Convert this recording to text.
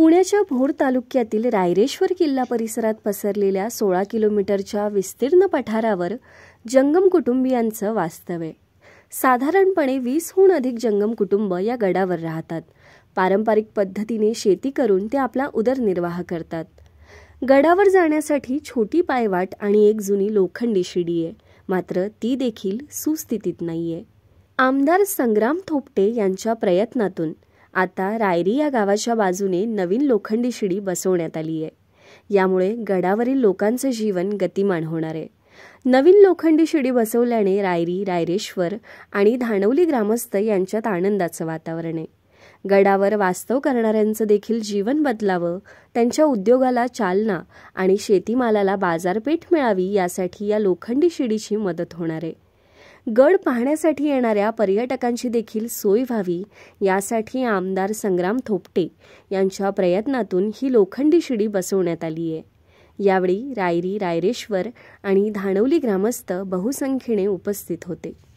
पुण्याच्या भोर तालुक्यातील रायरेश्वर किल्ला परिसरात पसरलेल्या सोळा किलोमीटरच्या विस्तीर्ण पठारावर जंगम कुटुंबियांचं वास्तव्य साधारणपणे वीसहून अधिक जंगम कुटुंब या गडावर राहतात पारंपरिक पद्धतीने शेती करून ते आपला उदरनिर्वाह करतात गडावर जाण्यासाठी छोटी पायवाट आणि एक जुनी लोखंडी शिडी आहे मात्र ती देखील सुस्थितीत नाहीये आमदार संग्राम थोपटे यांच्या प्रयत्नातून आता रायरी या गावाच्या बाजूने नवीन लोखंडी शिडी बसवण्यात आली आहे यामुळे गडावरील लोकांचं जीवन गतिमान होणार आहे नवीन लोखंडी शिडी बसवल्याने रायरी रायरेश्वर आणि धानवली ग्रामस्थ यांच्यात आनंदाचं वातावरण आहे गडावर वास्तव करणाऱ्यांचं देखील जीवन बदलावं त्यांच्या उद्योगाला चालना आणि शेतीमालाला बाजारपेठ मिळावी यासाठी या लोखंडी शिडीची मदत होणार आहे गड पाहण्यासाठी येणाऱ्या पर्यटकांची देखील सोय व्हावी यासाठी आमदार संग्राम थोपटे यांच्या प्रयत्नातून ही लोखंडी शिडी बसवण्यात आली आहे यावेळी रायरी रायरेश्वर आणि धाणवली ग्रामस्थ बहुसंख्येने उपस्थित होते